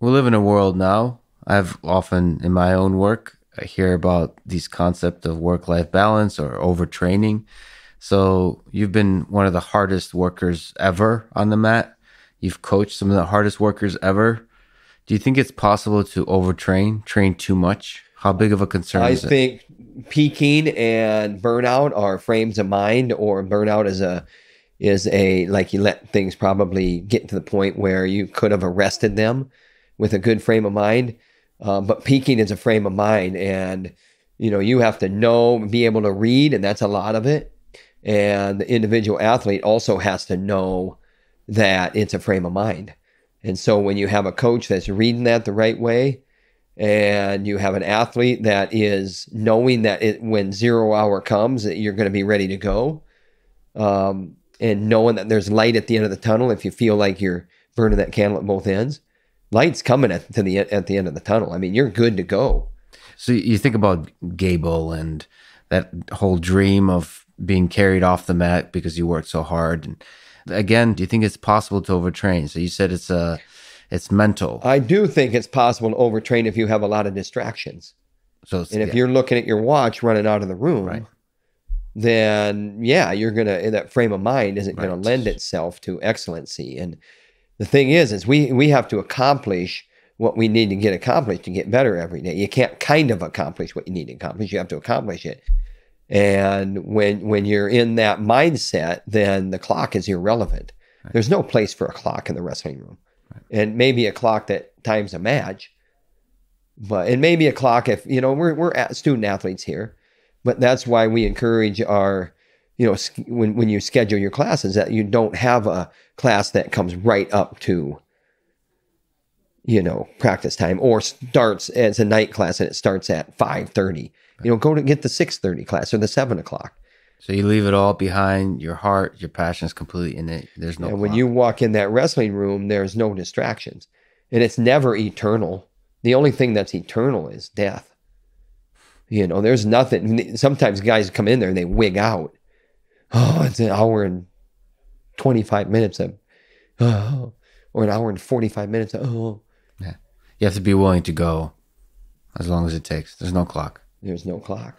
we live in a world now. I've often in my own work I hear about these concept of work life balance or overtraining. So you've been one of the hardest workers ever on the mat. You've coached some of the hardest workers ever. Do you think it's possible to overtrain, train too much? How big of a concern I think peaking and burnout are frames of mind or burnout is a is a like you let things probably get to the point where you could have arrested them with a good frame of mind. Um, but peaking is a frame of mind, and you know you have to know, be able to read, and that's a lot of it. And the individual athlete also has to know that it's a frame of mind. And so when you have a coach that's reading that the right way, and you have an athlete that is knowing that it, when zero hour comes that you're going to be ready to go, um, and knowing that there's light at the end of the tunnel if you feel like you're burning that candle at both ends, light's coming at the at the end of the tunnel. I mean, you're good to go. So you think about Gable and that whole dream of being carried off the mat because you worked so hard. And again, do you think it's possible to overtrain? So you said it's a uh, it's mental. I do think it's possible to overtrain if you have a lot of distractions. So and if yeah. you're looking at your watch running out of the room, right. then yeah, you're gonna that frame of mind isn't right. gonna lend itself to excellency and the thing is, is we we have to accomplish what we need to get accomplished to get better every day. You can't kind of accomplish what you need to accomplish. You have to accomplish it. And when when you're in that mindset, then the clock is irrelevant. Right. There's no place for a clock in the wrestling room. Right. And maybe a clock that times a match. But and maybe a clock if you know we're we're student athletes here, but that's why we encourage our you know, when, when you schedule your classes, that you don't have a class that comes right up to, you know, practice time or starts as a night class and it starts at 5.30. You know, go to get the 6.30 class or the 7 o'clock. So you leave it all behind. Your heart, your passion is completely in it. There's no. And when you walk in that wrestling room, there's no distractions, and it's never eternal. The only thing that's eternal is death. You know, there's nothing. Sometimes guys come in there and they wig out, oh, it's an hour and 25 minutes of, oh, or an hour and 45 minutes of, oh. Yeah. You have to be willing to go as long as it takes. There's no clock. There's no clock.